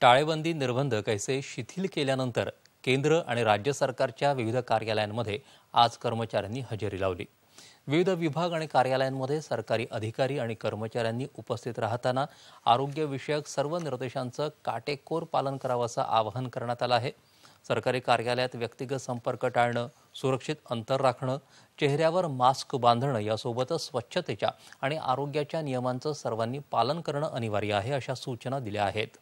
टाळेबंदी निर्बंध कैसे शिथिल केल्यानंतर केंद्र आणि राज्य सरकारच्या विविध कार्यालयांमध्ये आज कर्मचाऱ्यांनी हजेरी लावली विविध विभाग आणि कार्यालयांमध्ये सरकारी अधिकारी आणि कर्मचाऱ्यांनी उपस्थित राहताना आरोग्यविषयक सर्व निर्देशांचं काटेकोर पालन करावं आवाहन करण्यात आलं आहे सरकारी कार्यालयात व्यक्तिगत संपर्क टाळणं सुरक्षित अंतर राखणं चेहऱ्यावर मास्क बांधणं यासोबतच स्वच्छतेच्या आणि आरोग्याच्या नियमांचं सर्वांनी पालन करणं अनिवार्य आहे अशा सूचना दिल्या आहेत